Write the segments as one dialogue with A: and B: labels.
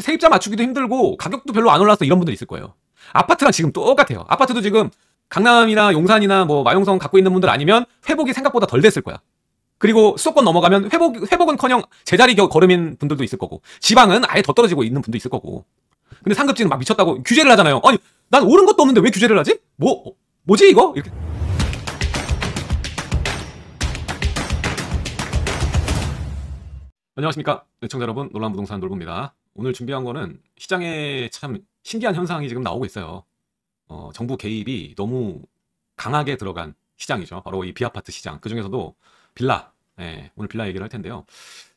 A: 세입자 맞추기도 힘들고 가격도 별로 안 올라서 이런 분들 있을 거예요. 아파트랑 지금 똑같아요. 아파트도 지금 강남이나 용산이나 뭐 마용성 갖고 있는 분들 아니면 회복이 생각보다 덜 됐을 거야. 그리고 수도권 넘어가면 회복 회복은커녕 제자리 걸음인 분들도 있을 거고 지방은 아예 더 떨어지고 있는 분도 있을 거고. 근데 상급지는 막 미쳤다고 규제를 하잖아요. 아니 난 오른 것도 없는데 왜 규제를 하지? 뭐 어, 뭐지 이거? 이렇게. 안녕하십니까 네, 시청자 여러분 놀란 부동산 놀부입니다. 오늘 준비한 거는 시장에 참 신기한 현상이 지금 나오고 있어요. 어, 정부 개입이 너무 강하게 들어간 시장이죠. 바로 이 비아파트 시장. 그 중에서도 빌라. 예, 오늘 빌라 얘기를 할 텐데요.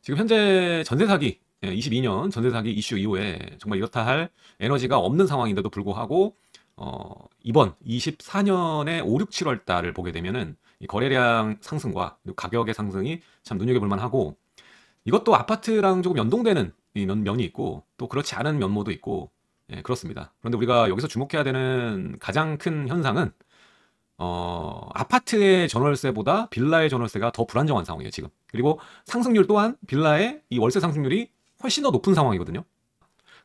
A: 지금 현재 전세 사기, 예, 22년 전세 사기 이슈 이후에 정말 이렇다 할 에너지가 없는 상황인데도 불구하고 어, 이번 24년에 5, 6, 7월 달을 보게 되면은 거래량 상승과 가격의 상승이 참 눈여겨볼 만하고 이것도 아파트랑 조금 연동되는 이런 면이 있고 또 그렇지 않은 면모도 있고 예, 그렇습니다. 그런데 우리가 여기서 주목해야 되는 가장 큰 현상은 어, 아파트의 전월세보다 빌라의 전월세가 더 불안정한 상황이에요, 지금. 그리고 상승률 또한 빌라의 이 월세 상승률이 훨씬 더 높은 상황이거든요.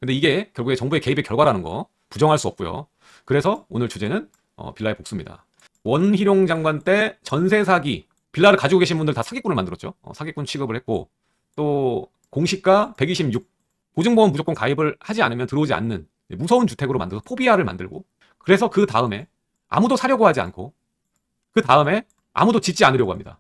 A: 근데 이게 결국에 정부의 개입의 결과라는 거 부정할 수 없고요. 그래서 오늘 주제는 어, 빌라의 복수입니다. 원희룡 장관 때 전세 사기, 빌라를 가지고 계신 분들 다 사기꾼을 만들었죠. 어, 사기꾼 취급을 했고 또 공시가 126 보증보험 무조건 가입을 하지 않으면 들어오지 않는 무서운 주택으로 만들어서 포비아를 만들고 그래서 그 다음에 아무도 사려고 하지 않고 그 다음에 아무도 짓지 않으려고 합니다.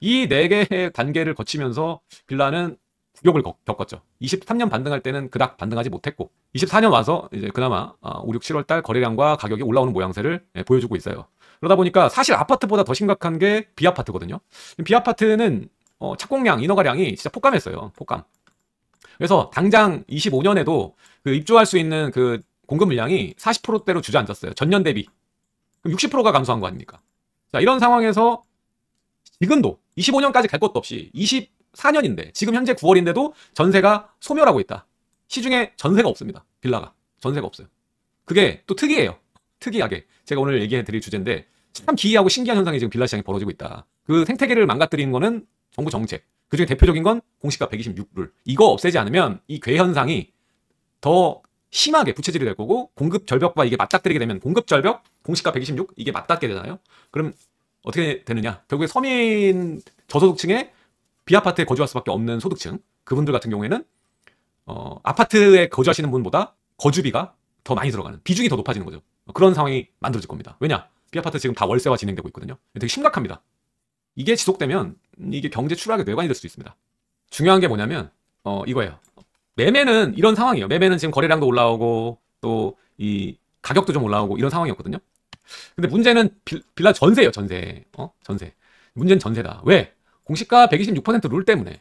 A: 이 네 개의 단계를 거치면서 빌라는 구역을 겪었죠. 23년 반등할 때는 그닥 반등하지 못했고 24년 와서 이제 그나마 5, 6, 7월 달 거래량과 가격이 올라오는 모양새를 예, 보여주고 있어요. 그러다 보니까 사실 아파트보다 더 심각한 게 비아파트거든요. 비아파트는 어, 착공량, 인허가량이 진짜 폭감했어요. 폭감. 그래서 당장 25년에도 그 입주할 수 있는 그 공급 물량이 40%대로 주저앉았어요. 전년 대비. 그럼 60%가 감소한 거 아닙니까? 자, 이런 상황에서 지금도 25년까지 갈 것도 없이 24년인데 지금 현재 9월인데도 전세가 소멸하고 있다. 시중에 전세가 없습니다. 빌라가. 전세가 없어요. 그게 또 특이해요. 특이하게 제가 오늘 얘기해 드릴 주제인데 참 기이하고 신기한 현상이 지금 빌라 시장에 벌어지고 있다. 그 생태계를 망가뜨리는 거는 정부 정책. 그중에 대표적인 건 공시가 1 2 6불 이거 없애지 않으면 이괴 현상이 더 심하게 부채질이 될 거고 공급 절벽과 이게 맞닥뜨리게 되면 공급 절벽, 공시가 126 이게 맞닿게 되잖아요. 그럼 어떻게 되느냐? 결국에 서민 저소득층의 비아파트에 거주할 수밖에 없는 소득층 그분들 같은 경우에는 어, 아파트에 거주하시는 분보다 거주비가 더 많이 들어가는 비중이 더 높아지는 거죠. 그런 상황이 만들어질 겁니다. 왜냐? 비아파트 지금 다 월세화 진행되고 있거든요. 되게 심각합니다. 이게 지속되면 이게 경제 추락의 뇌관이 될 수도 있습니다. 중요한 게 뭐냐면 어, 이거예요. 매매는 이런 상황이에요. 매매는 지금 거래량도 올라오고 또 이 가격도 좀 올라오고 이런 상황이었거든요. 근데 문제는 빌, 빌라 전세예요. 전세. 어? 전세. 문제는 전세다. 왜? 공시가 126%룰 때문에.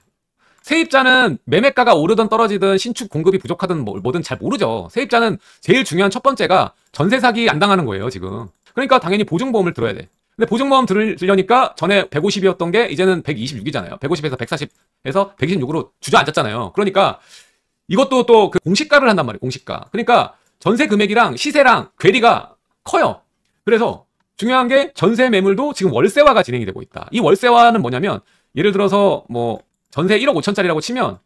A: 세입자는 매매가가 오르든 떨어지든 신축 공급이 부족하든 뭐, 뭐든 잘 모르죠. 세입자는 제일 중요한 첫 번째가 전세 사기 안 당하는 거예요, 지금. 그러니까 당연히 보증보험을 들어야 돼. 근데 보증보험 들으려니까 전에 150이었던 게 이제는 126이잖아요. 150에서 140에서 126으로 주저앉았잖아요. 그러니까 이것도 또 그 공시가를 한단 말이에요. 공시가. 그러니까 전세 금액이랑 시세랑 괴리가 커요. 그래서 중요한 게 전세 매물도 지금 월세화가 진행이 되고 있다. 이 월세화는 뭐냐면 예를 들어서 뭐 전세 1억 5천짜리라고 치면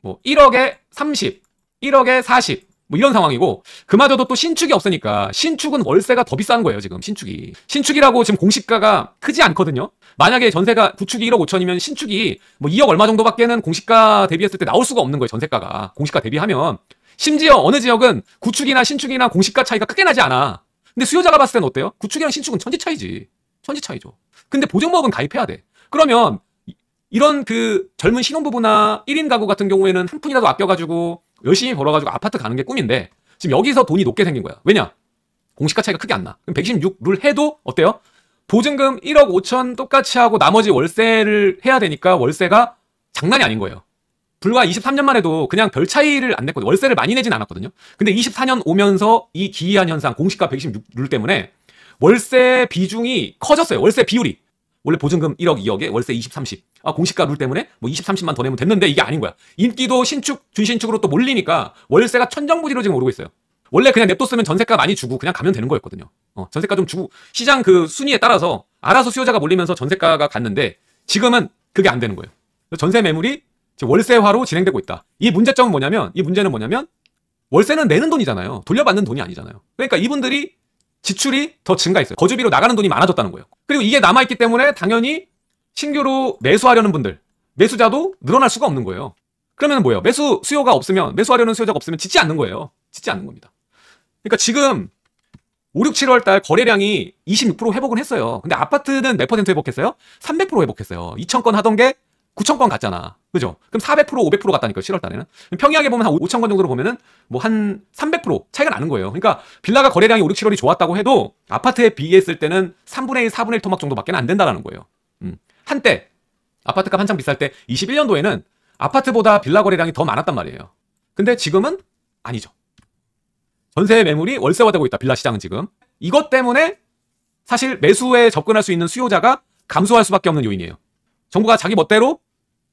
A: 뭐 1억에 30, 1억에 40, 뭐 이런 상황이고 그마저도 또 신축이 없으니까 신축은 월세가 더 비싼 거예요 지금 신축이 신축이라고 지금 공시가가 크지 않거든요 만약에 전세가 구축이 1억 5천이면 신축이 뭐 2억 얼마 정도밖에는 공시가 대비했을 때 나올 수가 없는 거예요 전세가가 공시가 대비하면 심지어 어느 지역은 구축이나 신축이나 공시가 차이가 크게 나지 않아 근데 수요자가 봤을 때는 어때요? 구축이랑 신축은 천지 차이지 천지 차이죠 근데 보증보험은 가입해야 돼 그러면 이런 그 젊은 신혼부부나 1인 가구 같은 경우에는 한 푼이라도 아껴가지고 열심히 벌어가지고 아파트 가는 게 꿈인데 지금 여기서 돈이 높게 생긴 거야. 왜냐? 공시가 차이가 크게 안 나. 그럼 116룰 해도 어때요? 보증금 1억 5천 똑같이 하고 나머지 월세를 해야 되니까 월세가 장난이 아닌 거예요. 불과 23년만 해도 그냥 별 차이를 안 냈거든요. 월세를 많이 내진 않았거든요. 근데 24년 오면서 이 기이한 현상, 공시가 116룰 때문에 월세 비중이 커졌어요. 월세 비율이. 원래 보증금 1억, 2억에 월세 20, 30. 아, 공시가 룰 때문에 뭐 20, 30만 더 내면 됐는데 이게 아닌 거야. 인기도 신축, 준신축으로 또 몰리니까 월세가 천정부지로 지금 오르고 있어요. 원래 그냥 냅뒀으면 전세가 많이 주고 그냥 가면 되는 거였거든요. 어, 전세가 좀 주고 시장 그 순위에 따라서 알아서 수요자가 몰리면서 전세가가 갔는데 지금은 그게 안 되는 거예요. 전세 매물이 월세화로 진행되고 있다. 이 문제점은 뭐냐면 이 문제는 뭐냐면 월세는 내는 돈이잖아요. 돌려받는 돈이 아니잖아요. 그러니까 이분들이 지출이 더 증가했어요. 거주비로 나가는 돈이 많아졌다는 거예요. 그리고 이게 남아있기 때문에 당연히 신규로 매수하려는 분들, 매수자도 늘어날 수가 없는 거예요. 그러면 뭐예요? 매수 수요가 없으면, 매수하려는 수요자가 없으면 짓지 않는 거예요. 짓지 않는 겁니다. 그러니까 지금 5, 6, 7월 달 거래량이 26% 회복은 했어요. 근데 아파트는 몇 퍼센트 회복했어요? 300% 회복했어요. 2,000건 하던 게 9천 건 갔잖아. 그죠? 그럼 400% 500% 갔다니까 7월 달에는. 평이하게 보면 한 5천 건 정도로 보면은 뭐 한 300% 차이가 나는 거예요. 그러니까 빌라가 거래량이 5, 6, 7월이 좋았다고 해도 아파트에 비했을 때는 3분의 1, 4분의 1 토막 정도밖에 안 된다라는 거예요. 음. 한때 아파트값 한창 비쌀 때 21년도에는 아파트보다 빌라 거래량이 더 많았단 말이에요. 근데 지금은 아니죠. 전세 매물이 월세화되고 있다. 빌라 시장은 지금. 이것 때문에 사실 매수에 접근할 수 있는 수요자가 감소할 수밖에 없는 요인이에요. 정부가 자기 멋대로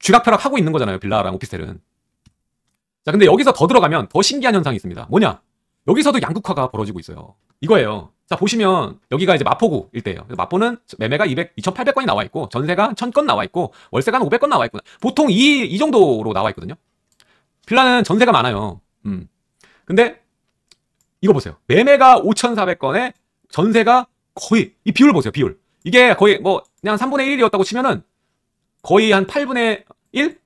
A: 쥐락펴락 하고 있는 거잖아요. 빌라랑 오피스텔은. 자, 근데 여기서 더 들어가면 더 신기한 현상이 있습니다. 뭐냐? 여기서도 양극화가 벌어지고 있어요. 이거예요. 자, 보시면 여기가 이제 마포구 일대예요. 마포는 매매가 200, 2,800건이 나와 있고 전세가 1,000건 나와 있고 월세가 한 500건 나와 있고 보통 이, 이 정도로 나와 있거든요. 빌라는 전세가 많아요. 음. 근데 이거 보세요. 매매가 5,400건에 전세가 거의 이 비율 보세요. 비율. 이게 거의 뭐 그냥 3분의 1이었다고 치면은 거의 한 8분의 1?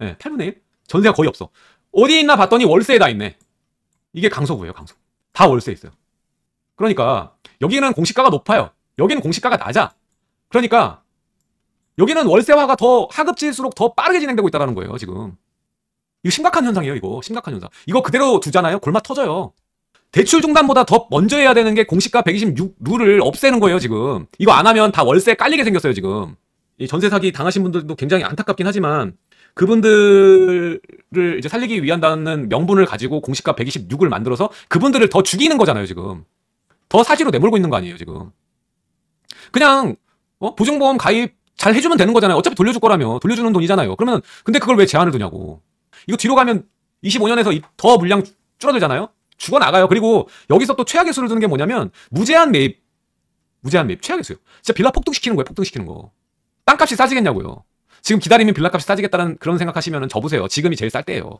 A: 네, 8분의 1? 전세가 거의 없어. 어디 있나 봤더니 월세에 다 있네. 이게 강서구예요, 강서다 월세 있어요. 그러니까 여기는 공시가가 높아요. 여기는 공시가가 낮아. 그러니까 여기는 월세화가 더 하급질수록 더 빠르게 진행되고 있다는 거예요, 지금. 이거 심각한 현상이에요, 이거. 심각한 현상. 이거 그대로 두잖아요. 골마 터져요. 대출 중단보다 더 먼저 해야 되는 게 공시가 126 룰을 없애는 거예요, 지금. 이거 안 하면 다 월세 깔리게 생겼어요, 지금. 이 전세 사기 당하신 분들도 굉장히 안타깝긴 하지만 그분들을 이제 살리기 위한다는 명분을 가지고 공시가 126을 만들어서 그분들을 더 죽이는 거잖아요, 지금. 더 사지로 내몰고 있는 거 아니에요, 지금. 그냥 어? 보증보험 가입 잘 해주면 되는 거잖아요. 어차피 돌려줄 거라며. 돌려주는 돈이잖아요. 그러면 근데 그걸 왜 제한을 두냐고. 이거 뒤로 가면 25년에서 더 물량 줄어들잖아요. 죽어나가요. 그리고 여기서 또 최악의 수를 두는게 뭐냐면 무제한 매입. 무제한 매입 최악의 수요. 진짜 빌라 폭등시키는 거예요. 폭등시키는 거. 땅값이 싸지겠냐고요. 지금 기다리면 빌라값이 싸지겠다는 그런 생각하시면 접으세요. 지금이 제일 쌀 때예요.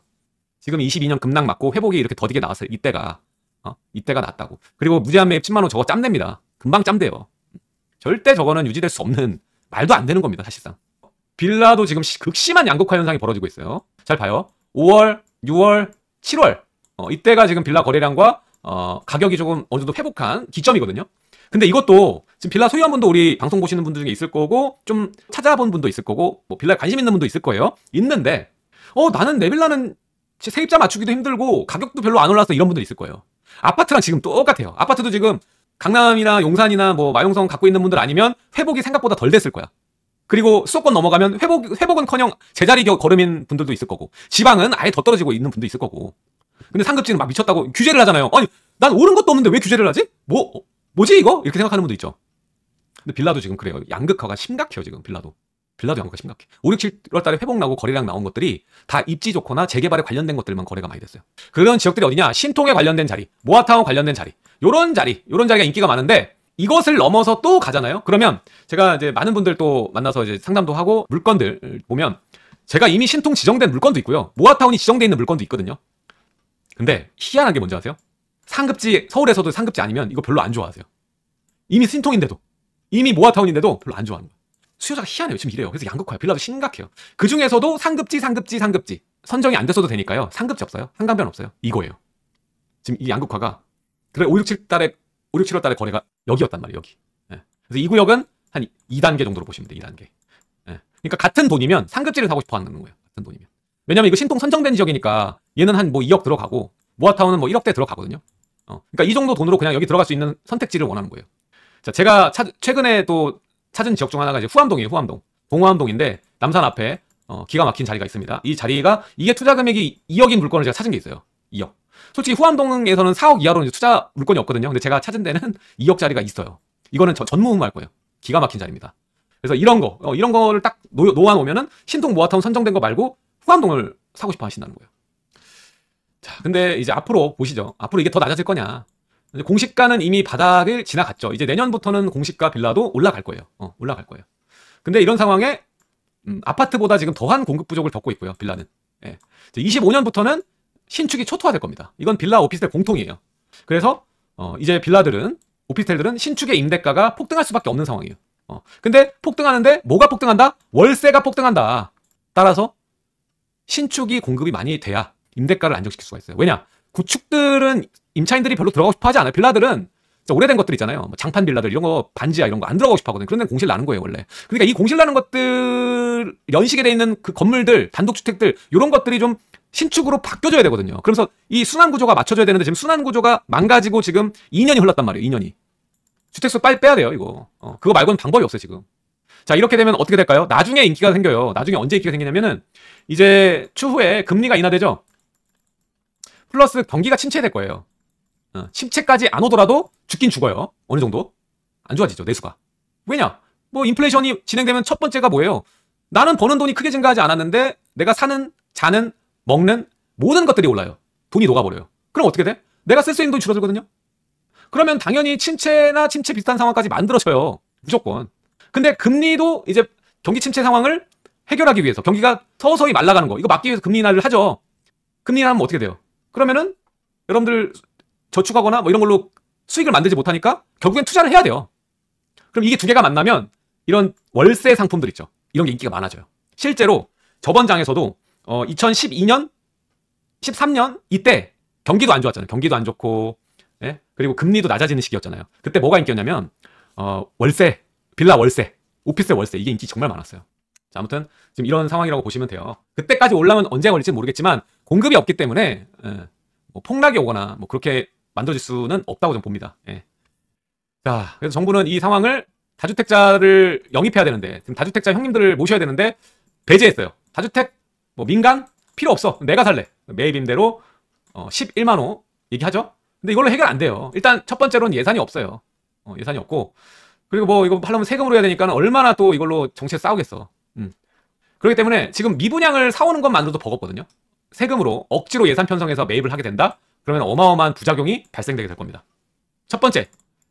A: 지금 22년 급락 맞고 회복이 이렇게 더디게 나왔어요. 이때가. 어? 이때가 낫다고. 그리고 무제한 매입 10만 원 저거 짬냅니다. 금방 짬대요. 절대 저거는 유지될 수 없는 말도 안 되는 겁니다. 사실상. 빌라도 지금 극심한 양극화 현상이 벌어지고 있어요. 잘 봐요. 5월, 6월, 7월 어, 이때가 지금 빌라 거래량과 어, 가격이 조금 어느 정도 회복한 기점이거든요. 근데 이것도 지금 빌라 소유한 분도 우리 방송 보시는 분들 중에 있을 거고 좀 찾아본 분도 있을 거고 뭐 빌라에 관심 있는 분도 있을 거예요. 있는데 어 나는 내 빌라는 세입자 맞추기도 힘들고 가격도 별로 안 올라서 이런 분들 있을 거예요. 아파트랑 지금 똑같아요. 아파트도 지금 강남이나 용산이나 뭐 마용성 갖고 있는 분들 아니면 회복이 생각보다 덜 됐을 거야. 그리고 수도권 넘어가면 회복, 회복은커녕 제자리 걸음인 분들도 있을 거고 지방은 아예 더 떨어지고 있는 분도 있을 거고 근데 상급지는 막 미쳤다고 규제를 하잖아요. 아니 난 오른 것도 없는데 왜 규제를 하지? 뭐 뭐지 이거? 이렇게 생각하는 분도 있죠. 근데 빌라도 지금 그래요. 양극화가 심각해요, 지금 빌라도. 빌라도 양극화 심각해. 5, 6, 7월 달에 회복 나고 거래량 나온 것들이 다 입지 좋거나 재개발에 관련된 것들만 거래가 많이 됐어요. 그런 지역들이 어디냐? 신통에 관련된 자리, 모아타운 관련된 자리, 요런 자리, 요런 자리가 인기가 많은데 이것을 넘어서 또 가잖아요. 그러면 제가 이제 많은 분들 또 만나서 이제 상담도 하고 물건들 보면 제가 이미 신통 지정된 물건도 있고요. 모아타운이 지정돼 있는 물건도 있거든요. 근데 희한한 게 뭔지 아세요? 상급지 서울에서도 상급지 아니면 이거 별로 안 좋아하세요. 이미 신통인데도 이미 모아타운인데도 별로 안 좋아하는 거야. 수요자가 희한해요. 지금 이래요. 그래서 양극화요 빌라도 심각해요. 그 중에서도 상급지, 상급지, 상급지. 선정이 안 됐어도 되니까요. 상급지 없어요. 상간변 없어요. 이거예요. 지금 이 양극화가 그래 5, 6, 7달에 5, 6, 7월 달에 거래가 여기였단 말이에요. 여기. 예. 그래서 이 구역은 한 2단계 정도로 보시면 돼요. 2단계. 예. 그러니까 같은 돈이면 상급지를 사고 싶어 하는 거예요. 같은 돈이면. 왜냐면 이거 신통 선정된 지역이니까 얘는 한 뭐 2억 들어가고 모아타운은 뭐 1억대 들어가거든요. 어. 그러니까 이 정도 돈으로 그냥 여기 들어갈 수 있는 선택지를 원하는 거예요. 자, 제가 찾, 최근에 또 찾은 지역 중 하나가 이제 후암동이에요. 후암동. 동호암동인데 남산 앞에 어, 기가 막힌 자리가 있습니다. 이 자리가 이게 투자 금액이 2억인 물건을 제가 찾은 게 있어요. 2억. 솔직히 후암동에서는 4억 이하로는 투자 물건이 없거든요. 근데 제가 찾은 데는 2억짜리가 있어요. 이거는 저, 전무후무할 거예요. 기가 막힌 자리입니다. 그래서 이런 거, 어, 이런 거를 딱 놓, 놓아놓으면은 신동 모아타운 선정된 거 말고 후암동을 사고 싶어 하신다는 거예요. 자, 근데 이제 앞으로 보시죠. 앞으로 이게 더 낮아질 거냐. 공시가는 이미 바닥을 지나갔죠. 이제 내년부터는 공시가 빌라도 올라갈 거예요. 어, 올라갈 거예요. 근데 이런 상황에 음, 아파트보다 지금 더한 공급 부족을 겪고 있고요. 빌라는. 예. 25년부터는 신축이 초토화될 겁니다. 이건 빌라 오피스텔 공통이에요. 그래서 어, 이제 빌라들은 오피스텔들은 신축의 임대가가 폭등할 수밖에 없는 상황이에요. 어, 근데 폭등하는데 뭐가 폭등한다? 월세가 폭등한다. 따라서 신축이 공급이 많이 돼야 임대가를 안정시킬 수가 있어요. 왜냐? 구축들은 임차인들이 별로 들어가고 싶어 하지 않아요. 빌라들은 오래된 것들 있잖아요. 뭐 장판 빌라들 이런 거 반지하 이런 거 안 들어가고 싶어 하거든요. 그런데 공실 나는 거예요, 원래. 그러니까 이 공실 나는 것들 연식에 돼 있는 그 건물들, 단독 주택들 이런 것들이 좀 신축으로 바뀌어줘야 되거든요. 그래서 이 순환 구조가 맞춰줘야 되는데 지금 순환 구조가 망가지고 지금 2년이 흘렀단 말이에요. 2년이. 주택수 빨리 빼야 돼요, 이거. 어, 그거 말고는 방법이 없어요, 지금. 자, 이렇게 되면 어떻게 될까요? 나중에 인기가 생겨요. 나중에 언제 인기가 생기냐면은 이제 추후에 금리가 인하되죠. 플러스 경기가 침체될 거예요. 어, 10채까지 안 오더라도 죽긴 죽어요. 어느 정도. 안 좋아지죠, 내수가. 왜냐? 뭐 인플레이션이 진행되면 첫 번째가 뭐예요? 나는 버는 돈이 크게 증가하지 않았는데 내가 사는, 자는, 먹는 모든 것들이 올라요. 돈이 녹아버려요. 그럼 어떻게 돼? 내가 쓸 수 있는 돈이 줄어들거든요. 그러면 당연히 침체나 침체 비슷한 상황까지 만들어져요. 무조건. 근데 금리도 이제 경기 침체 상황을 해결하기 위해서 경기가 서서히 말라가는 거 이거 막기 위해서 금리 인하를 하죠. 금리 인하면 어떻게 돼요? 그러면은 여러분들 저축하거나 뭐 이런 걸로 수익을 만들지 못하니까 결국엔 투자를 해야 돼요. 그럼 이게 두 개가 만나면 이런 월세 상품들 있죠. 이런 게 인기가 많아져요. 실제로 저번 장에서도 어 2012년, 13년 이때 경기도 안 좋았잖아요. 경기도 안 좋고 예? 그리고 금리도 낮아지는 시기였잖아요. 그때 뭐가 인기였냐면 어 월세, 빌라 월세, 오피스 월세 이게 인기 정말 많았어요. 자, 아무튼 지금 이런 상황이라고 보시면 돼요. 그때까지 올라면 언제 걸릴지 모르겠지만 공급이 없기 때문에 예, 뭐 폭락이 오거나 뭐 그렇게 만들어질 수는 없다고 저는 봅니다. 예. 자, 그래서 정부는 이 상황을 다주택자를 영입해야 되는데 지금 다주택자 형님들을 모셔야 되는데 배제했어요. 다주택 뭐 민간 필요 없어. 내가 살래. 매입 임대로 어, 11만 호 얘기하죠. 근데 이걸로 해결 안 돼요. 일단 첫 번째로는 예산이 없어요. 어, 예산이 없고 그리고 뭐 이거 하려면 세금으로 해야 되니까 얼마나 또 이걸로 정치에 싸우겠어. 음. 그렇기 때문에 지금 미분양을 사오는 것만으로도 버겁거든요. 세금으로 억지로 예산 편성해서 매입을 하게 된다? 그러면 어마어마한 부작용이 발생되게 될 겁니다. 첫 번째,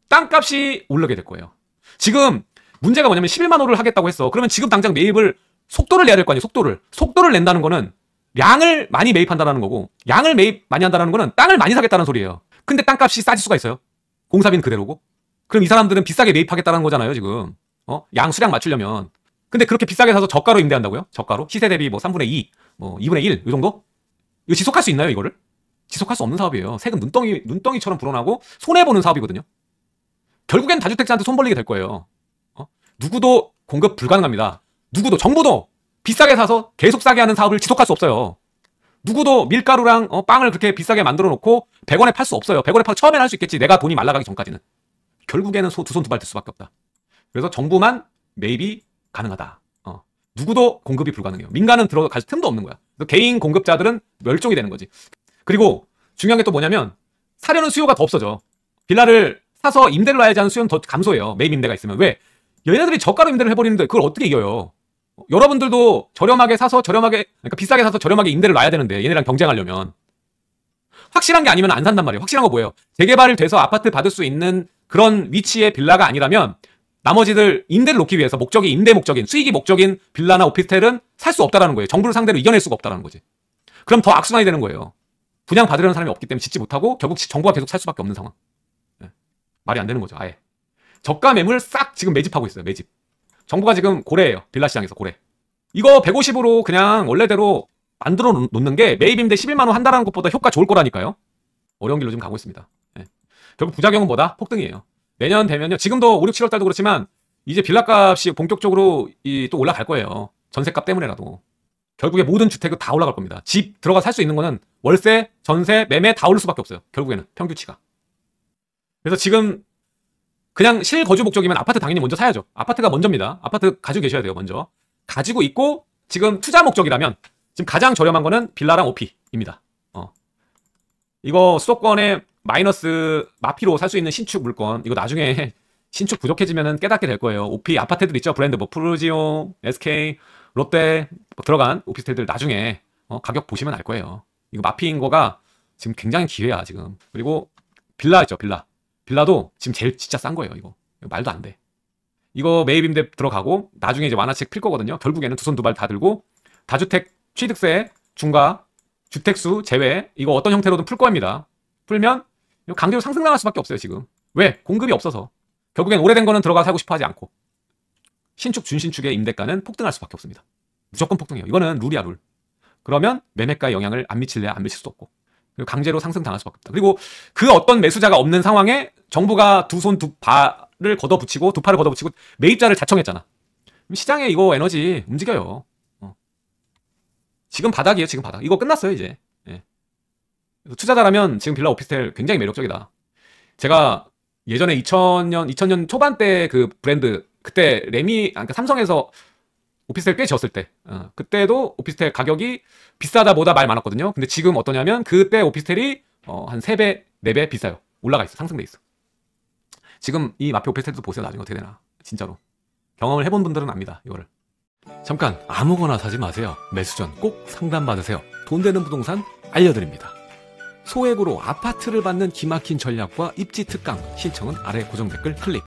A: 땅값이 오르게 될 거예요. 지금 문제가 뭐냐면 11만 호를 하겠다고 했어. 그러면 지금 당장 매입을 속도를 내야 될 거 아니에요. 속도를. 속도를 낸다는 거는 양을 많이 매입한다는 거고 양을 매입 많이 한다는 거는 땅을 많이 사겠다는 소리예요. 근데 땅값이 싸질 수가 있어요. 공사비는 그대로고. 그럼 이 사람들은 비싸게 매입하겠다는 거잖아요, 지금. 어? 양 수량 맞추려면. 근데 그렇게 비싸게 사서 저가로 임대한다고요? 저가로? 시세 대비 뭐 3분의 2, 뭐 2분의 1, 이 정도? 이거 지속할 수 있나요, 이거를? 지속할 수 없는 사업이에요. 세금 눈덩이 눈덩이처럼 불어나고 손해 보는 사업이거든요. 결국엔 다주택자한테 손 벌리게 될 거예요. 어? 누구도 공급 불가능합니다. 누구도 정부도 비싸게 사서 계속 싸게 하는 사업을 지속할 수 없어요. 누구도 밀가루랑 어, 빵을 그렇게 비싸게 만들어 놓고 100원에 팔 수 없어요. 100원에 팔 처음엔 할 수 있겠지. 내가 돈이 말라가기 전까지는. 결국에는 두손 두 발 들 수밖에 없다. 그래서 정부만 매입이 가능하다. 어. 누구도 공급이 불가능해요. 민간은 들어갈 틈도 없는 거야. 개인 공급자들은 멸종이 되는 거지. 그리고 중요한 게 또 뭐냐면 사려는 수요가 더 없어져. 빌라를 사서 임대를 놔야지 하는 수요는 더 감소해요. 매입 임대가 있으면. 왜? 얘네들이 저가로 임대를 해버리는데 그걸 어떻게 이겨요? 여러분들도 저렴하게 사서 저렴하게 그러니까 비싸게 사서 저렴하게 임대를 놔야 되는데 얘네랑 경쟁하려면 확실한 게 아니면 안 산단 말이에요. 확실한 거 뭐예요? 재개발이 돼서 아파트 받을 수 있는 그런 위치의 빌라가 아니라면 나머지들 임대를 놓기 위해서 목적이 임대 목적인 수익이 목적인 빌라나 오피스텔은 살 수 없다라는 거예요. 정부를 상대로 이겨낼 수가 없다라는 거지. 그럼 더 악순환이 되는 거예요. 분양 받으려는 사람이 없기 때문에 짓지 못하고 결국 정부가 계속 살 수밖에 없는 상황. 네. 말이 안 되는 거죠. 아예. 저가 매물 싹 지금 매집하고 있어요. 매집. 정부가 지금 고래예요. 빌라 시장에서 고래. 이거 150으로 그냥 원래대로 만들어 놓는 게 매입임대 11만 원 한다라는 것보다 효과 좋을 거라니까요. 어려운 길로 지금 가고 있습니다. 네. 결국 부작용은 뭐다? 폭등이에요. 내년 되면요. 지금도 5, 6, 7월 달도 그렇지만 이제 빌라값이 본격적으로 이 또 올라갈 거예요. 전세값 때문에라도. 결국에 모든 주택은 다 올라갈 겁니다. 집 들어가 살 수 있는 거는 월세, 전세, 매매 다 오를 수밖에 없어요. 결국에는 평균치가. 그래서 지금 그냥 실거주 목적이면 아파트 당연히 먼저 사야죠. 아파트가 먼저입니다. 아파트 가지고 계셔야 돼요, 먼저. 가지고 있고 지금 투자 목적이라면 지금 가장 저렴한 거는 빌라랑 오피입니다. 어. 이거 수도권에 마이너스 마피로 살 수 있는 신축 물건 이거 나중에 신축 부족해지면 깨닫게 될 거예요. 오피 아파트들 있죠. 브랜드 뭐 프루지오, SK 롯데 들어간 오피스텔들 나중에 어, 가격 보시면 알 거예요. 이거 마피인 거가 지금 굉장히 기회야 지금. 그리고 빌라 있죠 빌라. 빌라도 지금 제일 진짜 싼 거예요 이거. 이거 말도 안 돼. 이거 매입임대 들어가고 나중에 이제 완화책 필 거거든요. 결국에는 두 손 두 발 다 들고 다주택 취득세 중과 주택수 제외 이거 어떤 형태로든 풀 겁니다. 풀면 강제로 상승 나갈 수밖에 없어요 지금. 왜? 공급이 없어서. 결국엔 오래된 거는 들어가 살고 싶어 하지 않고. 신축 준신축의 임대가는 폭등할 수밖에 없습니다. 무조건 폭등해요. 이거는 룰이야 룰. 그러면 매매가에 영향을 안 미칠래야 안 미칠 수도 없고 그리고 강제로 상승당할 수밖에 없다. 그리고 그 어떤 매수자가 없는 상황에 정부가 두 손 두 발을 걷어붙이고 두 팔을 걷어붙이고 매입자를 자청했잖아. 시장에 이거 에너지 움직여요. 어. 지금 바닥이에요. 지금 바닥. 이거 끝났어요 이제. 예. 투자자라면 지금 빌라 오피스텔 굉장히 매력적이다. 제가 예전에 2000년 2000년 초반 때 그 브랜드 그때 레미 아, 그러니까 삼성에서 오피스텔 꽤 지었을 때 어, 그때도 오피스텔 가격이 비싸다 보다 말 많았거든요. 근데 지금 어떠냐면 그때 오피스텔이 어, 한 3배, 4배 비싸요. 올라가 있어. 상승돼 있어. 지금 이마피 오피스텔도 보세요. 나중에 어떻게 되나. 진짜로. 경험을 해본 분들은 압니다. 이거를. 잠깐 아무거나 사지 마세요. 매수 전 꼭 상담받으세요. 돈 되는 부동산 알려드립니다. 소액으로 아파트를 받는 기막힌 전략과 입지 특강 신청은 아래 고정 댓글 클릭.